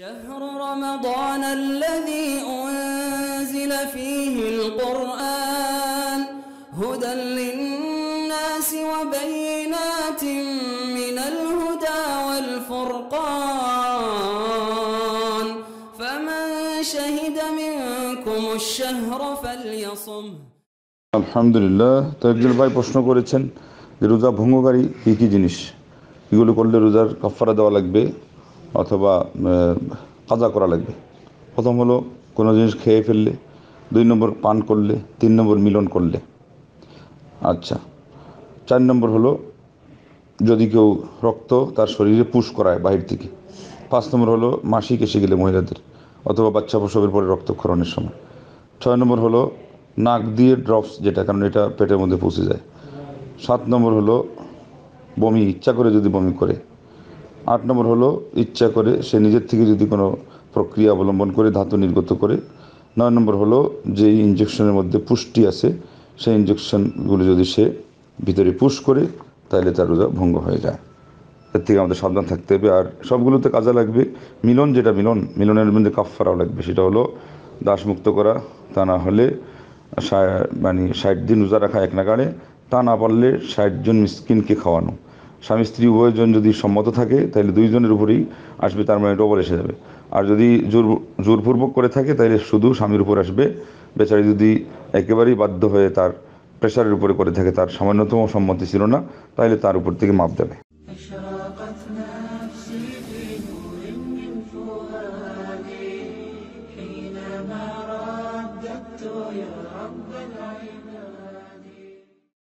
شهر رمضان الذي أنزل فيه القرآن هدى للناس وبينات من الهدى والفرقان فمن شهد منكم الشهر فليصم الحمد لله تجل باي بشنو করেছেন যে রোজা ভঙ্গকারী কি কি জিনিস এগুলো করলে রোজার কাফফারা দেওয়া লাগবে অথবা কাজা করা লাগবে প্রথম হলো কোনো জিনিস খেয়ে ফেললে দুই নম্বর পান করলে তিন নম্বর মিলন করলে আচ্ছা চার নম্বর হলো যদি কেউ রক্ত তার শরীরে পুশ করায় বাহির থেকে পাঁচ নম্বর হলো মাসিক এসে গেলে মহিলাদের অথবা বাচ্চা প্রসবের পরে রক্তক্ষরণের সময় ছয় নম্বর হলো নাক দিয়ে ড্রপস যেটা কারণ এটা পেটের মধ্যে পৌঁছে যায় সাত নম্বর হলো বমি ইচ্ছা করে যদি বমি করে আট নম্বর হলো ইচ্ছা করে সে নিজের থেকে যদি কোনো প্রক্রিয়া অবলম্বন করে ধাতু নির্গত করে নয় নম্বর হলো যে ইঞ্জেকশনের মধ্যে পুষ্টি আছে সেই ইঞ্জেকশনগুলো যদি সে ভিতরে পুশ করে তাহলে তার রোজা ভঙ্গ হয়ে যায় এর থেকে আমাদের সাবধান থাকতে হবে আর সবগুলোতে কাজে লাগবে মিলন যেটা মিলন মিলনের মধ্যে কাফারাও লাগবে সেটা হলো দাসমুক্ত করা তা না হলে মানে ষাট দিন রোজা রাখা এক নাগাড়ে তা না পারলে ষাটজন মিসকিনকে খাওয়ানো স্বামী স্ত্রী উভয়জন যদি সম্মত থাকে তাহলে দুইজনের উপরেই আসবে তার মানে ডবল এসে যাবে আর যদি জোর জোরপূর্বক করে থাকে তাহলে শুধু স্বামীর উপর আসবে বেচারি যদি একেবারেই বাধ্য হয়ে তার প্রেশারের উপরে করে থাকে তার সামান্যতম সম্মতি ছিল না তাহলে তার উপর থেকে মাপ দেবে